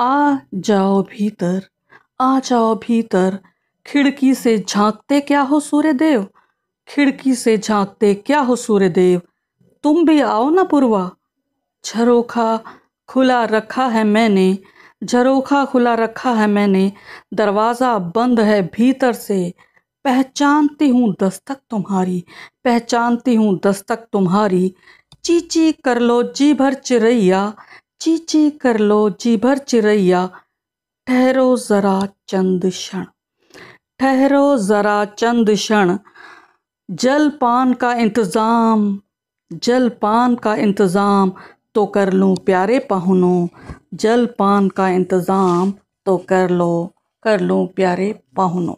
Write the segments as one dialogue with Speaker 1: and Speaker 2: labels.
Speaker 1: आ जाओ भीतर आ जाओ भीतर खिड़की से झांकते क्या हो सूर्यदेव खिड़की से झांकते क्या हो सूर्यदेव तुम भी आओ ना पुरवा झरोखा खुला रखा है मैंने झरोखा खुला रखा है मैंने दरवाज़ा बंद है भीतर से पहचानती हूँ दस्तक तुम्हारी पहचानती हूँ दस्तक तुम्हारी चीची कर लो जी भर चिरैया ची ची कर लो जी भर चिरैया ठहरो ज़रा चंद क्षण ठहरो ज़रा चंद क्षण जल पान का इंतज़ाम जल पान का इंतज़ाम तो कर लूँ प्यारे पाहुनों पान का इंतज़ाम तो कर लो कर लूँ प्यारे पाहुनों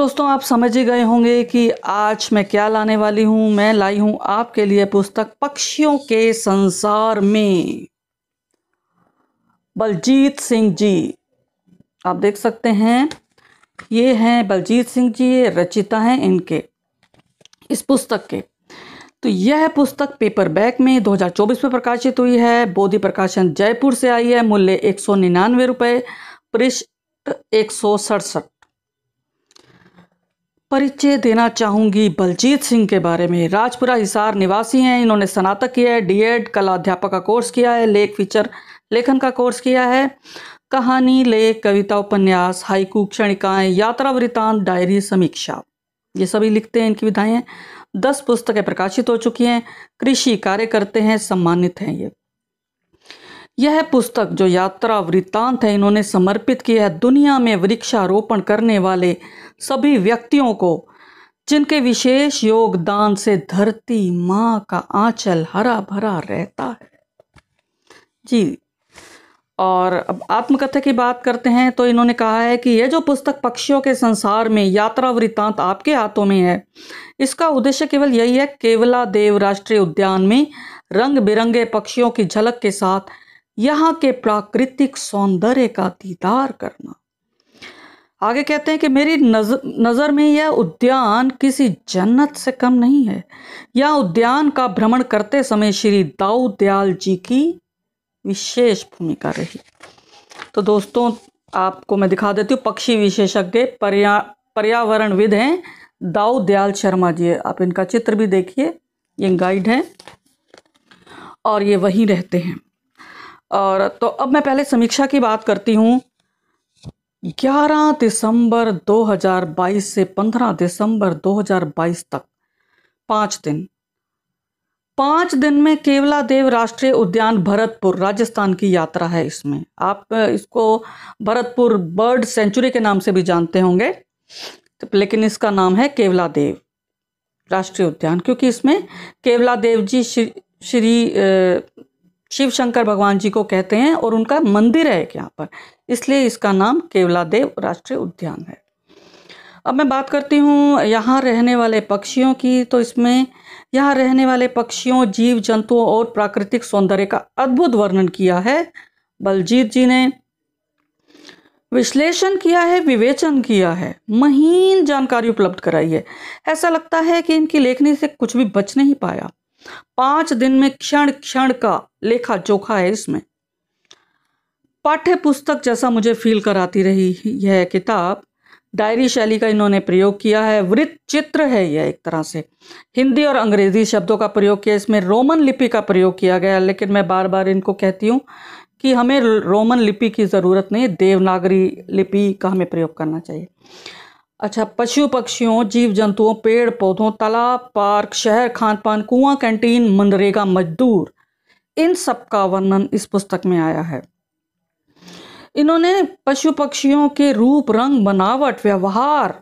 Speaker 1: दोस्तों आप समझ ही गए होंगे कि आज मैं क्या लाने वाली हूँ मैं लाई हूँ आपके लिए पुस्तक पक्षियों के संसार में बलजीत सिंह जी आप देख सकते हैं ये हैं बलजीत सिंह जी ये रचिता हैं इनके इस पुस्तक के तो यह पुस्तक पेपर बैक में 2024 में प्रकाशित हुई है बोधि प्रकाशन जयपुर से आई है मूल्य एक सौ निन्यानवे रुपये पृष्ठ एक सौ सड़सठ परिचय देना चाहूंगी बलजीत सिंह के बारे में राजपुरा हिसार निवासी हैं इन्होंने स्नातक किया है डीएड कला अध्यापक का कोर्स किया है लेख फीचर लेखन का कोर्स किया है कहानी लेख कविता उपन्यास हाइकू क्षणिकाएँ यात्रा वृतांत डायरी समीक्षा ये सभी लिखते हैं इनकी विधाएँ दस पुस्तकें प्रकाशित हो चुकी हैं कृषि कार्य करते हैं सम्मानित हैं ये यह पुस्तक जो यात्रा वृत्तांत है इन्होंने समर्पित की है दुनिया में वृक्षारोपण करने वाले सभी व्यक्तियों को जिनके विशेष योगदान से धरती माँ का आंचल हरा भरा रहता है जी और अब आत्मकथा की बात करते हैं तो इन्होंने कहा है कि यह जो पुस्तक पक्षियों के संसार में यात्रा वृत्तांत आपके हाथों में है इसका उद्देश्य केवल यही है केवला देव राष्ट्रीय उद्यान में रंग बिरंगे पक्षियों की झलक के साथ यहाँ के प्राकृतिक सौंदर्य का दीदार करना आगे कहते हैं कि मेरी नजर नज़र में यह उद्यान किसी जन्नत से कम नहीं है यह उद्यान का भ्रमण करते समय श्री दाऊ दयाल जी की विशेष भूमिका रही तो दोस्तों आपको मैं दिखा देती हूँ पक्षी विशेषज्ञ पर्या पर्यावरणविद हैं दाऊ दयाल शर्मा जी आप इनका चित्र भी देखिए ये गाइड हैं और ये वहीं रहते हैं और तो अब मैं पहले समीक्षा की बात करती हूँ 11 दिसंबर 2022 से 15 दिसंबर 2022 तक पाँच दिन पाँच दिन में केवला देव राष्ट्रीय उद्यान भरतपुर राजस्थान की यात्रा है इसमें आप इसको भरतपुर बर्ड सेंचुरी के नाम से भी जानते होंगे लेकिन इसका नाम है केवला देव राष्ट्रीय उद्यान क्योंकि इसमें केवला देव जी श्री श्री शिव शंकर भगवान जी को कहते हैं और उनका मंदिर है एक यहाँ पर इसलिए इसका नाम केवला देव राष्ट्रीय उद्यान है अब मैं बात करती हूँ यहाँ रहने वाले पक्षियों की तो इसमें यहाँ रहने वाले पक्षियों जीव जंतुओं और प्राकृतिक सौंदर्य का अद्भुत वर्णन किया है बलजीत जी ने विश्लेषण किया है विवेचन किया है महीन जानकारी उपलब्ध कराई है ऐसा लगता है कि इनकी लेखनी से कुछ भी बच नहीं पाया पांच दिन में क्षण क्षण का लेखा जोखा है इसमें पाठ्य पुस्तक जैसा मुझे फील कराती रही यह किताब डायरी शैली का इन्होंने प्रयोग किया है वृत्त चित्र है यह एक तरह से हिंदी और अंग्रेजी शब्दों का प्रयोग किया इसमें रोमन लिपि का प्रयोग किया गया लेकिन मैं बार बार इनको कहती हूँ कि हमें रोमन लिपि की ज़रूरत नहीं देवनागरी लिपि का हमें प्रयोग करना चाहिए अच्छा पशु पक्षियों जीव जंतुओं पेड़ पौधों तालाब पार्क शहर खान पान कुआं कैंटीन मनरेगा मजदूर इन सब का वर्णन इस पुस्तक में आया है इन्होंने पशु पक्षियों के रूप रंग बनावट व्यवहार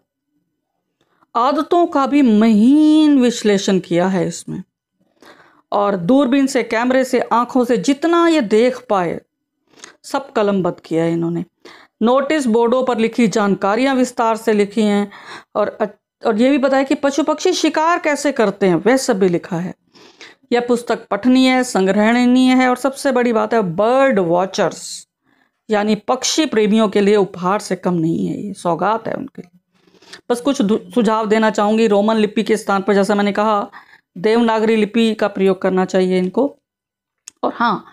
Speaker 1: आदतों का भी महीन विश्लेषण किया है इसमें और दूरबीन से कैमरे से आंखों से जितना ये देख पाए सब कलमबद्ध किया है इन्होंने नोटिस बोर्डों पर लिखी जानकारियां विस्तार से लिखी हैं और और ये भी बताया कि पशु पक्षी शिकार कैसे करते हैं वह सब भी लिखा है यह पुस्तक पठनीय है संग्रहणीय है और सबसे बड़ी बात है बर्ड वॉचर्स यानी पक्षी प्रेमियों के लिए उपहार से कम नहीं है ये सौगात है उनके लिए बस कुछ सुझाव देना चाहूंगी रोमन लिपि के स्थान पर जैसा मैंने कहा देवनागरी लिपि का प्रयोग करना चाहिए इनको और हाँ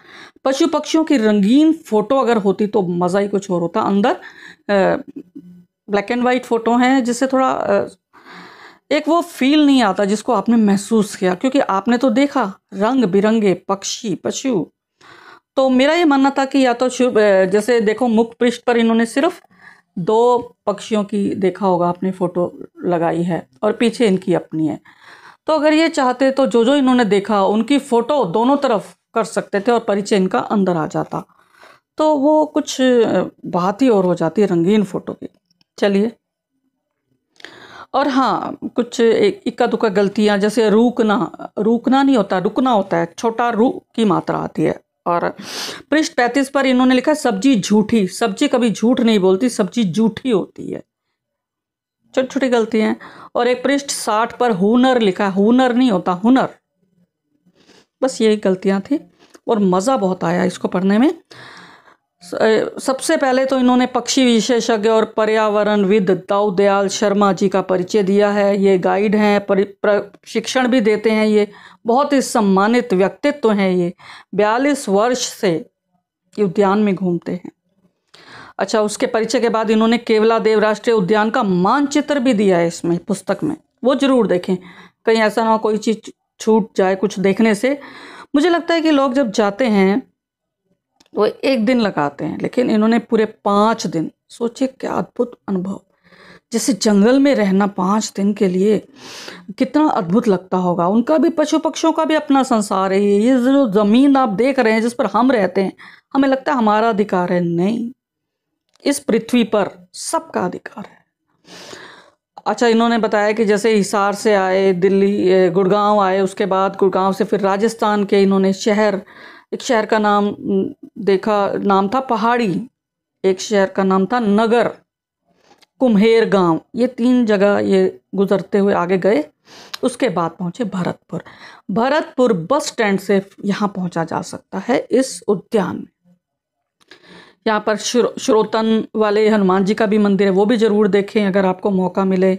Speaker 1: पशु पक्षियों की रंगीन फ़ोटो अगर होती तो मज़ा ही कुछ और होता अंदर ब्लैक एंड वाइट फ़ोटो हैं जिससे थोड़ा एक वो फील नहीं आता जिसको आपने महसूस किया क्योंकि आपने तो देखा रंग बिरंगे पक्षी पशु तो मेरा ये मानना था कि या तो जैसे देखो मुख पृष्ठ पर इन्होंने सिर्फ दो पक्षियों की देखा होगा आपने फ़ोटो लगाई है और पीछे इनकी अपनी है तो अगर ये चाहते तो जो जो इन्होंने देखा उनकी फ़ोटो दोनों तरफ कर सकते थे और परिचय इनका अंदर आ जाता तो वो कुछ बात ही और हो जाती है रंगीन फ़ोटो की चलिए और हाँ कुछ इक्का दुक्का गलतियाँ जैसे रूकना रूकना नहीं होता रुकना होता है छोटा रू की मात्रा आती है और पृष्ठ पैंतीस पर इन्होंने लिखा सब्जी झूठी सब्जी कभी झूठ नहीं बोलती सब्जी झूठी होती है छोटी छोटी गलतियाँ और एक पृष्ठ साठ पर हुनर लिखा हुनर नहीं होता हुनर बस ये गलतियाँ थी और मज़ा बहुत आया इसको पढ़ने में सबसे पहले तो इन्होंने पक्षी विशेषज्ञ और पर्यावरणविद दाऊ दयाल शर्मा जी का परिचय दिया है ये गाइड हैं प्रशिक्षण भी देते हैं ये बहुत ही सम्मानित व्यक्तित्व हैं ये बयालीस वर्ष से उद्यान में घूमते हैं अच्छा उसके परिचय के बाद इन्होंने केवला देव राष्ट्रीय उद्यान का मानचित्र भी दिया है इसमें पुस्तक में वो ज़रूर देखें कहीं ऐसा ना कोई चीज़ छूट जाए कुछ देखने से मुझे लगता है कि लोग जब जाते हैं वो एक दिन लगाते हैं लेकिन इन्होंने पूरे पाँच दिन सोचिए क्या अद्भुत अनुभव जैसे जंगल में रहना पाँच दिन के लिए कितना अद्भुत लगता होगा उनका भी पशु पक्षियों का भी अपना संसार है ये जो ज़मीन आप देख रहे हैं जिस पर हम रहते हैं हमें लगता है हमारा अधिकार है नहीं इस पृथ्वी पर सबका अधिकार है अच्छा इन्होंने बताया कि जैसे हिसार से आए दिल्ली गुड़गांव आए उसके बाद गुड़गांव से फिर राजस्थान के इन्होंने शहर एक शहर का नाम देखा नाम था पहाड़ी एक शहर का नाम था नगर कुम्हेर गांव ये तीन जगह ये गुजरते हुए आगे गए उसके बाद पहुंचे भरतपुर भरतपुर बस स्टैंड से यहाँ पहुंचा जा सकता है इस उद्यान में यहाँ पर श्रो श्रोतन वाले हनुमान जी का भी मंदिर है वो भी ज़रूर देखें अगर आपको मौका मिले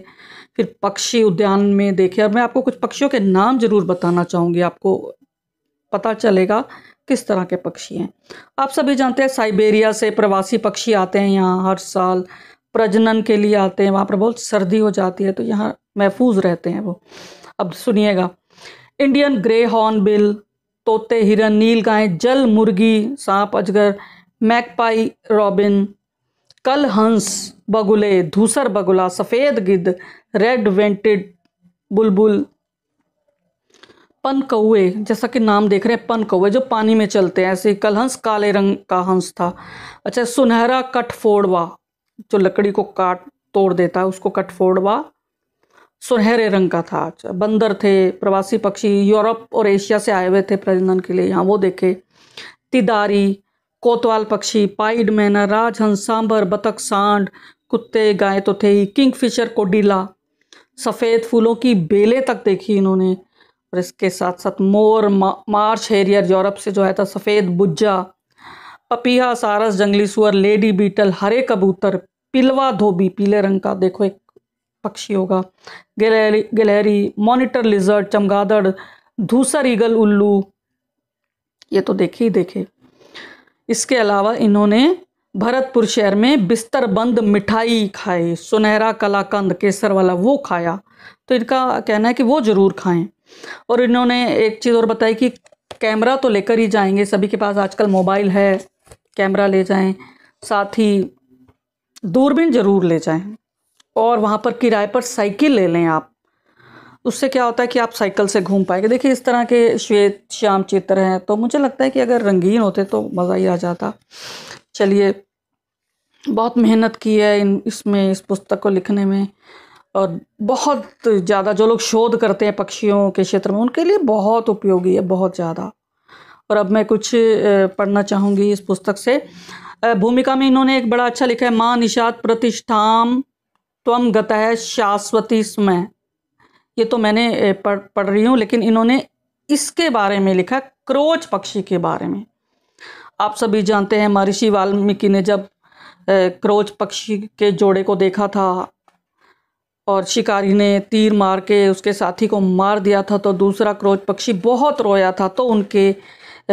Speaker 1: फिर पक्षी उद्यान में देखें और मैं आपको कुछ पक्षियों के नाम ज़रूर बताना चाहूँगी आपको पता चलेगा किस तरह के पक्षी हैं आप सभी जानते हैं साइबेरिया से प्रवासी पक्षी आते हैं यहाँ हर साल प्रजनन के लिए आते हैं वहाँ पर बहुत सर्दी हो जाती है तो यहाँ महफूज रहते हैं वो अब सुनिएगा इंडियन ग्रे हॉर्न बिल तोते हिरन नील गाय जल मुर्गी सांप अजगर मैकपाई रॉबिन कल हंस बगुले धूसर बगुला सफ़ेद गिद्ध रेड वेंटेड बुलबुल पन कौए जैसा कि नाम देख रहे हैं पन कौए जो पानी में चलते हैं ऐसे कलहंस काले रंग का हंस था अच्छा सुनहरा कठफोड़वा जो लकड़ी को काट तोड़ देता है उसको कठफोड़वा सुनहरे रंग का था अच्छा बंदर थे प्रवासी पक्षी यूरोप और एशिया से आए हुए थे प्रजनन के लिए यहाँ वो देखे तिदारी कोतवाल पक्षी पाइड मैना राजहंस सांबर बतख सांड कुत्ते गाय तो थे ही फिशर कोडीला सफ़ेद फूलों की बेलें तक देखी इन्होंने और इसके साथ साथ मोर मा, मार्च हेरियर यूरोप से जो आया था सफ़ेद बुज्जा पपीहा सारस जंगली सुअर लेडी बीटल हरे कबूतर पिलवा धोबी पीले रंग का देखो एक पक्षी होगा गिलहरी गिलहरी मॉनिटर लिजर्ड चमगादड़ धूसर ईगल उल्लू ये तो देखे ही देखे इसके अलावा इन्होंने भरतपुर शहर में बिस्तर बंद मिठाई खाई सुनहरा कलाकंद केसर वाला वो खाया तो इनका कहना है कि वो ज़रूर खाएं और इन्होंने एक चीज़ और बताई कि कैमरा तो लेकर ही जाएंगे सभी के पास आजकल मोबाइल है कैमरा ले जाएं साथ ही दूरबीन ज़रूर ले जाएं और वहाँ पर किराए पर साइकिल ले लें आप उससे क्या होता है कि आप साइकिल से घूम पाएंगे देखिए इस तरह के श्वेत श्याम चित्र हैं तो मुझे लगता है कि अगर रंगीन होते तो मज़ा ही आ जाता चलिए बहुत मेहनत की है इन इसमें इस पुस्तक को लिखने में और बहुत ज़्यादा जो लोग शोध करते हैं पक्षियों के क्षेत्र में उनके लिए बहुत उपयोगी है बहुत ज़्यादा और अब मैं कुछ पढ़ना चाहूँगी इस पुस्तक से भूमिका में इन्होंने एक बड़ा अच्छा लिखा है माँ निषाद प्रतिष्ठाम त्वम गत है शाश्वती स्मय ये तो मैंने पढ़ पढ़ रही हूँ लेकिन इन्होंने इसके बारे में लिखा क्रोच पक्षी के बारे में आप सभी जानते हैं महर्षि वाल्मीकि ने जब क्रोच पक्षी के जोड़े को देखा था और शिकारी ने तीर मार के उसके साथी को मार दिया था तो दूसरा क्रोच पक्षी बहुत रोया था तो उनके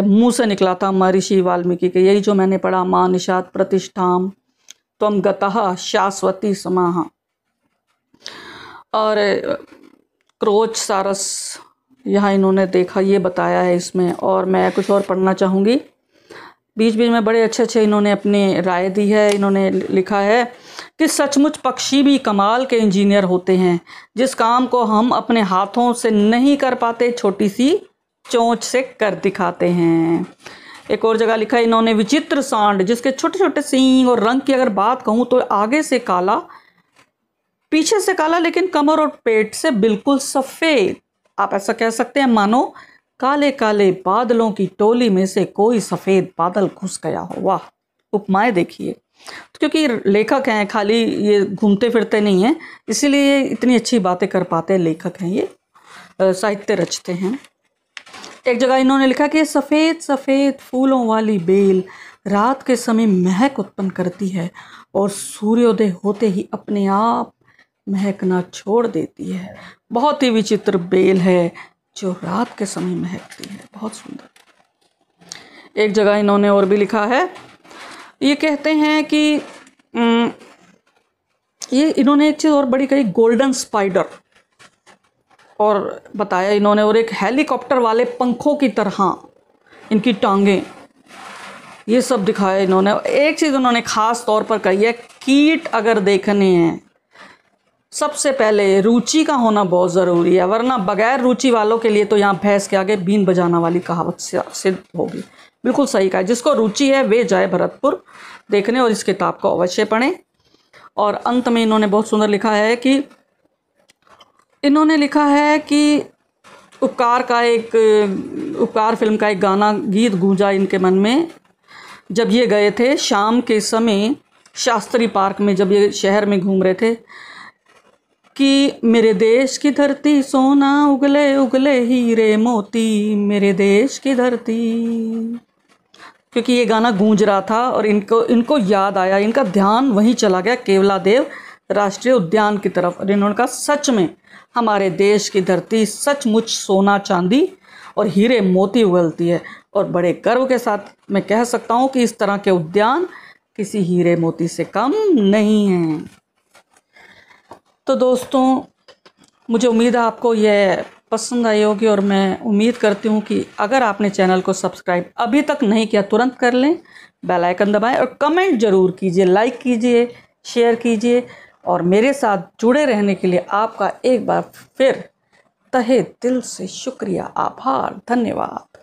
Speaker 1: मुंह से निकला था महर्षि वाल्मीकि के यही जो मैंने पढ़ा माँ निषाद प्रतिष्ठाम तम गतः शाश्वती समाह और क्रोच सारस यहाँ इन्होंने देखा ये बताया है इसमें और मैं कुछ और पढ़ना चाहूँगी बीच बीच में बड़े अच्छे अच्छे इन्होंने अपनी राय दी है इन्होंने लिखा है कि सचमुच पक्षी भी कमाल के इंजीनियर होते हैं जिस काम को हम अपने हाथों से नहीं कर पाते छोटी सी चोंच से कर दिखाते हैं एक और जगह लिखा है इन्होंने विचित्र सांड जिसके छोटे छोटे सींग और रंग की अगर बात कहूँ तो आगे से काला पीछे से काला लेकिन कमर और पेट से बिल्कुल सफ़ेद आप ऐसा कह सकते हैं मानो काले काले बादलों की टोली में से कोई सफ़ेद बादल घुस गया हो वाह उपमाएं देखिए तो क्योंकि लेखक हैं खाली ये घूमते फिरते नहीं हैं इसीलिए इतनी अच्छी बातें कर पाते हैं लेखक हैं ये साहित्य रचते हैं एक जगह इन्होंने लिखा कि सफ़ेद सफ़ेद फूलों वाली बेल रात के समय महक उत्पन्न करती है और सूर्योदय होते ही अपने आप महकना छोड़ देती है बहुत ही विचित्र बेल है जो रात के समय महकती है बहुत सुंदर एक जगह इन्होंने और भी लिखा है ये कहते हैं कि ये इन्होंने एक चीज़ और बड़ी कही गोल्डन स्पाइडर और बताया इन्होंने और एक हेलीकॉप्टर वाले पंखों की तरह इनकी टांगें ये सब दिखाया इन्होंने एक चीज़ उन्होंने ख़ास तौर पर कही है कीट अगर देखने हैं सबसे पहले रुचि का होना बहुत ज़रूरी है वरना बगैर रुचि वालों के लिए तो यहाँ भैंस के आगे बीन बजाना वाली कहावत सिद्ध होगी बिल्कुल सही कहा जिसको रुचि है वे जाए भरतपुर देखने और इस किताब को अवश्य पढ़ें और अंत में इन्होंने बहुत सुंदर लिखा है कि इन्होंने लिखा है कि उपकार का एक उपकार फिल्म का एक गाना गीत गूंजा इनके मन में जब ये गए थे शाम के समय शास्त्री पार्क में जब ये शहर में घूम रहे थे कि मेरे देश की धरती सोना उगले उगले हीरे मोती मेरे देश की धरती क्योंकि ये गाना गूंज रहा था और इनको इनको याद आया इनका ध्यान वहीं चला गया केवला देव राष्ट्रीय उद्यान की तरफ और इन्होंने कहा सच में हमारे देश की धरती सचमुच सोना चांदी और हीरे मोती उगलती है और बड़े गर्व के साथ मैं कह सकता हूँ कि इस तरह के उद्यान किसी हीरे मोती से कम नहीं हैं तो दोस्तों मुझे उम्मीद है आपको यह पसंद आई होगी और मैं उम्मीद करती हूँ कि अगर आपने चैनल को सब्सक्राइब अभी तक नहीं किया तुरंत कर लें बेल आइकन दबाएं और कमेंट ज़रूर कीजिए लाइक कीजिए शेयर कीजिए और मेरे साथ जुड़े रहने के लिए आपका एक बार फिर तहे दिल से शुक्रिया आभार धन्यवाद